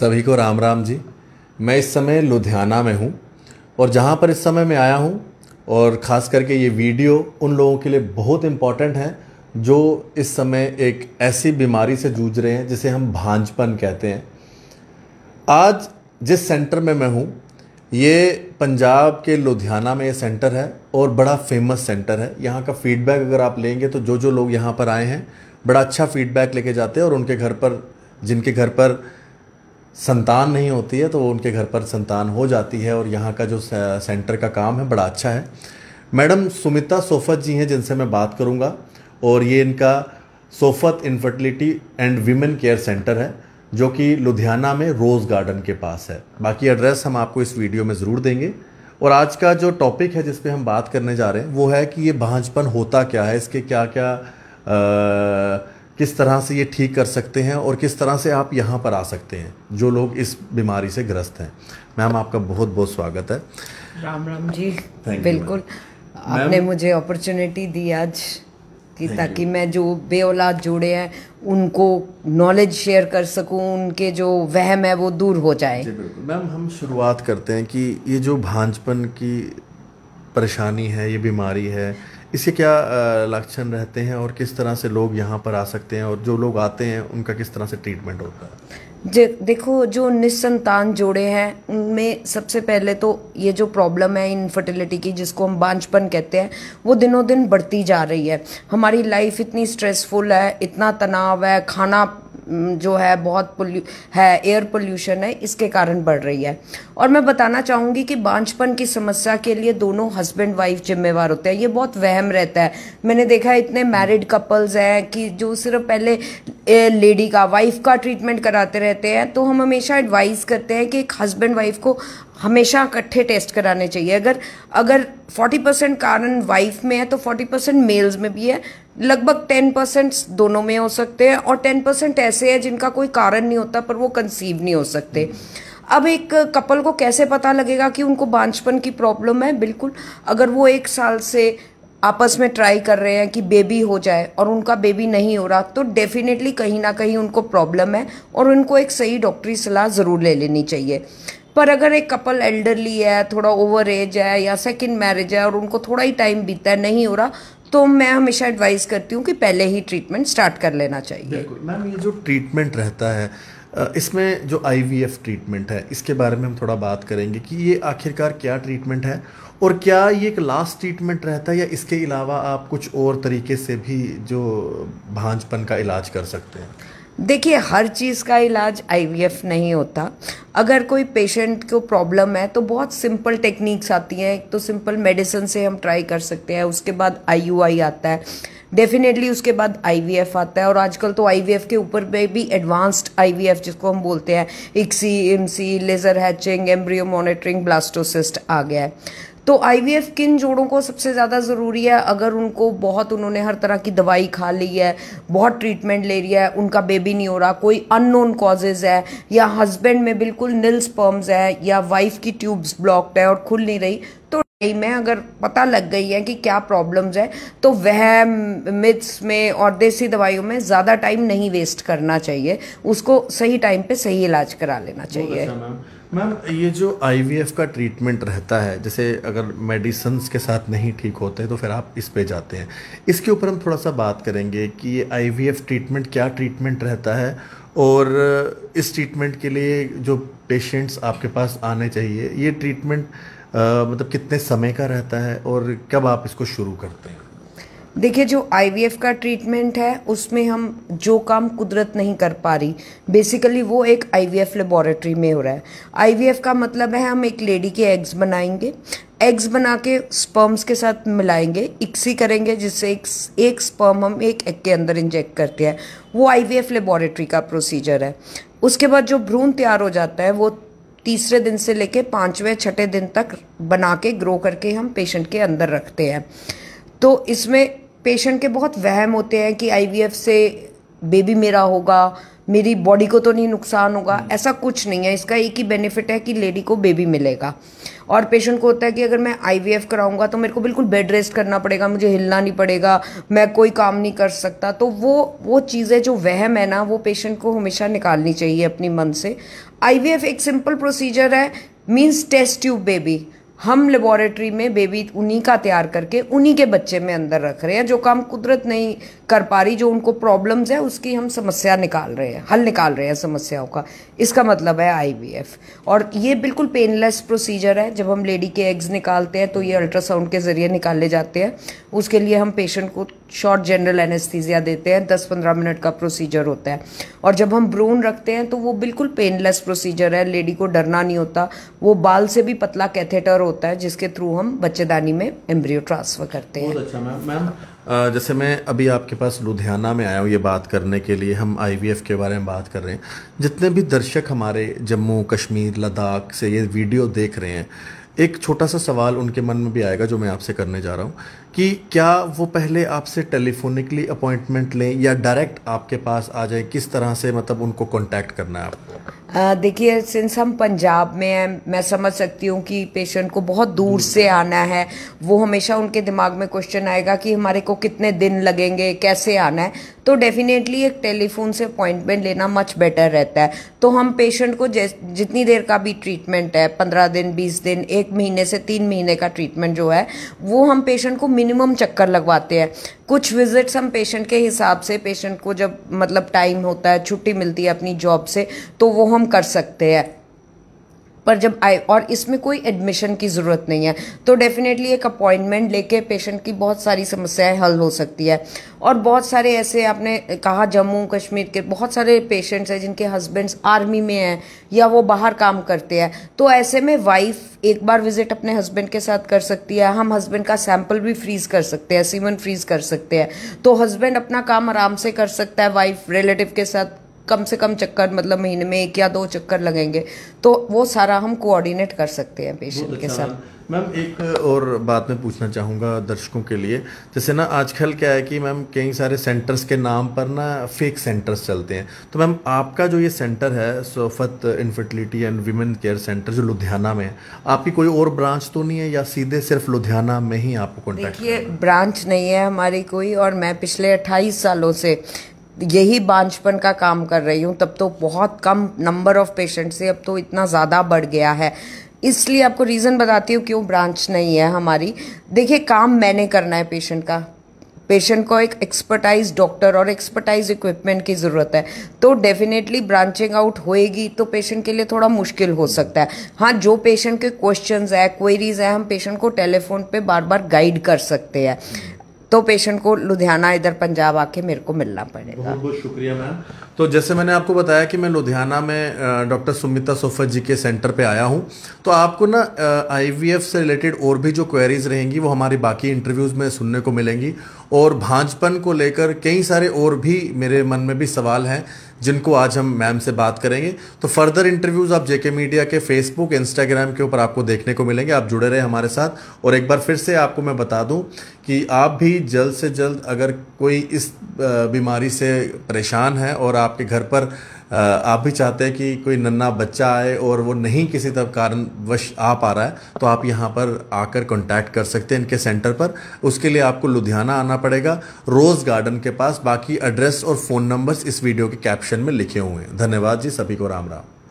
सभी को राम राम जी मैं इस समय लुधियाना में हूँ और जहाँ पर इस समय मैं आया हूँ और ख़ास करके ये वीडियो उन लोगों के लिए बहुत इम्पॉर्टेंट है जो इस समय एक ऐसी बीमारी से जूझ रहे हैं जिसे हम भांजपन कहते हैं आज जिस सेंटर में मैं हूँ ये पंजाब के लुधियाना में ये सेंटर है और बड़ा फेमस सेंटर है यहाँ का फीडबैक अगर आप लेंगे तो जो जो लोग यहाँ पर आए हैं बड़ा अच्छा फीडबैक लेके जाते हैं और उनके घर पर जिनके घर पर संतान नहीं होती है तो उनके घर पर संतान हो जाती है और यहाँ का जो सेंटर का काम है बड़ा अच्छा है मैडम सुमिता सोफत जी हैं जिनसे मैं बात करूँगा और ये इनका सोफत infertility and women care centre है जो कि लुधियाना में रोज़ गार्डन के पास है बाकी एड्रेस हम आपको इस वीडियो में ज़रूर देंगे और आज का जो टॉपिक है जिस हम बात करने जा रहे हैं वो है कि ये भांजपन होता क्या है इसके क्या क्या आ, किस तरह से ये ठीक कर सकते हैं और किस तरह से आप यहाँ पर आ सकते हैं जो लोग इस बीमारी से ग्रस्त हैं मैम आपका बहुत बहुत स्वागत है राम राम जी बिल्कुल आपने मुझे अपॉर्चुनिटी दी आज कि ताकि मैं जो बे औलाद जुड़े हैं उनको नॉलेज शेयर कर सकूं उनके जो वहम है वो दूर हो जाए मैम हम शुरुआत करते हैं कि ये जो भांजपन की परेशानी है ये बीमारी है इसके क्या लक्षण रहते हैं और किस तरह से लोग यहाँ पर आ सकते हैं और जो लोग आते हैं उनका किस तरह से ट्रीटमेंट होता है जे देखो जो निस्संतान जोड़े हैं उनमें सबसे पहले तो ये जो प्रॉब्लम है इनफर्टिलिटी की जिसको हम बांझपन कहते हैं वो दिनों दिन बढ़ती जा रही है हमारी लाइफ इतनी स्ट्रेसफुल है इतना तनाव है खाना जो है बहुत पोल्यू है एयर पोल्यूशन है इसके कारण बढ़ रही है और मैं बताना चाहूँगी कि बांझपन की समस्या के लिए दोनों हस्बैंड वाइफ जिम्मेवार होते हैं ये बहुत वहम रहता है मैंने देखा है इतने मैरिड कपल्स हैं कि जो सिर्फ पहले लेडी का वाइफ का ट्रीटमेंट कराते रहते हैं तो हम हमेशा एडवाइस करते हैं कि एक हस्बैंड वाइफ को हमेशा इकट्ठे टेस्ट कराने चाहिए अगर अगर 40 परसेंट कारण वाइफ में है तो 40 परसेंट मेल्स में भी है लगभग 10 परसेंट दोनों में हो सकते हैं और 10 परसेंट ऐसे हैं जिनका कोई कारण नहीं होता पर वो कंसीव नहीं हो सकते अब एक कपल को कैसे पता लगेगा कि उनको बांझपन की प्रॉब्लम है बिल्कुल अगर वो एक साल से आपस में ट्राई कर रहे हैं कि बेबी हो जाए और उनका बेबी नहीं हो रहा तो डेफिनेटली कहीं ना कहीं उनको प्रॉब्लम है और उनको एक सही डॉक्टरी सलाह ज़रूर ले लेनी चाहिए पर अगर एक कपल एल्डरली है थोड़ा ओवर एज है या सेकंड मैरिज है और उनको थोड़ा ही टाइम बीता है नहीं हो रहा तो मैं हमेशा एडवाइस करती हूँ कि पहले ही ट्रीटमेंट स्टार्ट कर लेना चाहिए मैम ये जो ट्रीटमेंट रहता है इसमें जो आई ट्रीटमेंट है इसके बारे में हम थोड़ा बात करेंगे कि ये आखिरकार क्या ट्रीटमेंट है और क्या ये एक लास्ट ट्रीटमेंट रहता है या इसके अलावा आप कुछ और तरीके से भी जो भांजपन का इलाज कर सकते हैं देखिए हर चीज़ का इलाज आई नहीं होता अगर कोई पेशेंट को प्रॉब्लम है तो बहुत सिंपल टेक्निक्स आती हैं एक तो सिंपल मेडिसिन से हम ट्राई कर सकते हैं उसके बाद आई आता है डेफिनेटली उसके बाद आई आता है और आजकल तो आई के ऊपर पे भी एडवांस्ड आई जिसको हम बोलते हैं ICSI M laser hatching embryo monitoring blastocyst आ गया है तो आईवीएफ किन जोड़ों को सबसे ज़्यादा ज़रूरी है अगर उनको बहुत उन्होंने हर तरह की दवाई खा ली है बहुत ट्रीटमेंट ले रही है उनका बेबी नहीं हो रहा कोई अननोन कॉजेज़ है या हस्बैंड में बिल्कुल नील स्पर्म्स है या वाइफ की ट्यूब्स ब्लॉक्ड है और खुल नहीं रही में अगर पता लग गई है कि क्या प्रॉब्लम्स है तो वह मिथ्स में और देसी दवाइयों में ज़्यादा टाइम नहीं वेस्ट करना चाहिए उसको सही टाइम पे सही इलाज करा लेना चाहिए अच्छा मैम ये जो आई का ट्रीटमेंट रहता है जैसे अगर मेडिसन के साथ नहीं ठीक होते तो फिर आप इस पे जाते हैं इसके ऊपर हम थोड़ा सा बात करेंगे कि ये आई ट्रीटमेंट क्या ट्रीटमेंट रहता है और इस ट्रीटमेंट के लिए जो पेशेंट्स आपके पास आने चाहिए ये ट्रीटमेंट मतलब कितने समय का रहता है और कब आप इसको शुरू करते हैं देखिए जो आई का ट्रीटमेंट है उसमें हम जो काम कुदरत नहीं कर पा रही बेसिकली वो एक आई वी एफ लेबॉरेटरी में हो रहा है आई का मतलब है हम एक लेडी के एग्स बनाएंगे एग्स बना के स्पर्म्स के साथ मिलाएंगे इक्सी करेंगे जिससे एक एक स्पर्म हम एक एग के अंदर इंजेक्ट करते हैं वो आई एफ लेबॉरेटरी का प्रोसीजर है उसके बाद जो भ्रूण तैयार हो जाता है वो तीसरे दिन से लेके पाँचवें छठे दिन तक बना के ग्रो करके हम पेशेंट के अंदर रखते हैं तो इसमें पेशेंट के बहुत वहम होते हैं कि आईवीएफ से बेबी मेरा होगा मेरी बॉडी को तो नहीं नुकसान होगा ऐसा कुछ नहीं है इसका एक ही बेनिफिट है कि लेडी को बेबी मिलेगा और पेशेंट को होता है कि अगर मैं आई कराऊंगा तो मेरे को बिल्कुल बेड रेस्ट करना पड़ेगा मुझे हिलना नहीं पड़ेगा मैं कोई काम नहीं कर सकता तो वो वो चीज़ें जो वहम है ना वो पेशेंट को हमेशा निकालनी चाहिए अपनी मन से आई एक सिंपल प्रोसीजर है मीन्स टेस्ट ट्यूब बेबी हम लेबॉरेटरी में बेबी उन्हीं का तैयार करके उन्हीं के बच्चे में अंदर रख रहे हैं जो काम कुदरत नहीं कर पा रही जो उनको प्रॉब्लम्स है उसकी हम समस्या निकाल रहे हैं हल निकाल रहे हैं समस्याओं का इसका मतलब है आईवीएफ और ये बिल्कुल पेनलेस प्रोसीजर है जब हम लेडी के एग्स निकालते हैं तो ये अल्ट्रासाउंड के ज़रिए निकाले जाते हैं उसके लिए हम पेशेंट को शॉर्ट जनरल एनेस्थीजिया देते हैं दस पंद्रह मिनट का प्रोसीजर होता है और जब हम ब्रोन रखते हैं तो वो बिल्कुल पेनलेस प्रोसीजर है लेडी को डरना नहीं होता वो बाल से भी पतला कैथेटर होता है जिसके थ्रू हम बच्चेदानी में एम्ब्रियो ट्रांसफ़र करते हैं अच्छा मैम मैम जैसे मैं अभी आपके पास लुधियाना में आया हूँ ये बात करने के लिए हम आईवीएफ के बारे में बात कर रहे हैं जितने भी दर्शक हमारे जम्मू कश्मीर लद्दाख से ये वीडियो देख रहे हैं एक छोटा सा सवाल उनके मन में भी आएगा जो मैं आपसे करने जा रहा हूँ कि क्या वो पहले आपसे टेलीफोनिकली अपॉइंटमेंट लें या डायरेक्ट आपके पास आ जाए किस तरह से मतलब उनको कॉन्टैक्ट करना है आपको देखिए सिंस हम पंजाब में हैं मैं समझ सकती हूँ कि पेशेंट को बहुत दूर से आना है वो हमेशा उनके दिमाग में क्वेश्चन आएगा कि हमारे को कितने दिन लगेंगे कैसे आना है तो डेफिनेटली एक टेलीफोन से अपॉइंटमेंट लेना मच बेटर रहता है तो हम पेशेंट को जितनी देर का भी ट्रीटमेंट है पंद्रह दिन बीस दिन एक महीने से तीन महीने का ट्रीटमेंट जो है वो हम पेशेंट को मिनिमम चक्कर लगवाते हैं कुछ विजिट्स हम पेशेंट के हिसाब से पेशेंट को जब मतलब टाइम होता है छुट्टी मिलती है अपनी जॉब से तो वो हम कर सकते हैं पर जब आए और इसमें कोई एडमिशन की ज़रूरत नहीं है तो डेफिनेटली एक अपॉइंटमेंट लेके पेशेंट की बहुत सारी समस्याएं हल हो सकती है और बहुत सारे ऐसे आपने कहा जम्मू कश्मीर के बहुत सारे पेशेंट्स हैं जिनके हस्बैंड्स आर्मी में हैं या वो बाहर काम करते हैं तो ऐसे में वाइफ एक बार विजिट अपने हस्बैंड के साथ कर सकती है हम हस्बैंड का सैंपल भी फ्रीज कर सकते हैं सीमन फ्रीज कर सकते हैं तो हस्बैंड अपना काम आराम से कर सकता है वाइफ रिलेटिव के साथ कम से कम चक्कर मतलब महीने में एक या दो चक्कर लगेंगे तो वो सारा हम कोऑर्डिनेट कर सकते हैं पेशेंट के अच्छा, साथ मैम एक और बात मैं पूछना चाहूँगा दर्शकों के लिए जैसे ना आजकल क्या है कि मैम कई सारे सेंटर्स के नाम पर ना फेक सेंटर्स चलते हैं तो मैम आपका जो ये सेंटर है Sofat infertility and women care centre जो लुधियाना में है आपकी कोई और ब्रांच तो नहीं है या सीधे सिर्फ लुधियाना में ही आपको कॉन्टैक्ट देखिए ब्रांच नहीं है हमारी कोई और मैं पिछले अट्ठाईस सालों से यही बांझपन का काम कर रही हूँ तब तो बहुत कम नंबर ऑफ पेशेंट से अब तो इतना ज़्यादा बढ़ गया है इसलिए आपको रीज़न बताती हूँ क्यों ब्रांच नहीं है हमारी देखिए काम मैंने करना है पेशेंट का पेशेंट को एक एक्सपर्टाइज डॉक्टर और एक्सपर्टाइज इक्विपमेंट की ज़रूरत है तो डेफिनेटली ब्रांचिंग आउट होएगी तो पेशेंट के लिए थोड़ा मुश्किल हो सकता है हाँ जो पेशेंट के क्वेश्चंस है क्वेरीज है हम पेशेंट को टेलीफोन पे बार बार गाइड कर सकते हैं तो पेशेंट को लुधियाना इधर पंजाब आके मेरे को मिलना पड़ेगा बहुत बहुत शुक्रिया मैम तो जैसे मैंने आपको बताया कि मैं लुधियाना में डॉक्टर सुमिता सोफत जी के सेंटर पे आया हूँ तो आपको ना आईवीएफ से रिलेटेड और भी जो क्वेरीज रहेंगी वो हमारी बाकी इंटरव्यूज़ में सुनने को मिलेंगी और भाजपन को लेकर कई सारे और भी मेरे मन में भी सवाल हैं जिनको आज हम मैम से बात करेंगे तो फर्दर इंटरव्यूज़ आप जेके मीडिया के फेसबुक इंस्टाग्राम के ऊपर आपको देखने को मिलेंगे आप जुड़े रहे हमारे साथ और एक बार फिर से आपको मैं बता दूं कि आप भी जल्द से जल्द अगर कोई इस बीमारी से परेशान है और आपके घर पर आप भी चाहते हैं कि कोई नन्ना बच्चा आए और वो नहीं किसी तरह कारणवश आ पा रहा है तो आप यहाँ पर आकर कॉन्टैक्ट कर सकते हैं इनके सेंटर पर उसके लिए आपको लुधियाना आना पड़ेगा रोज़ गार्डन के पास बाकी एड्रेस और फ़ोन नंबर्स इस वीडियो के कैप्शन में लिखे हुए हैं धन्यवाद जी सभी को राम राम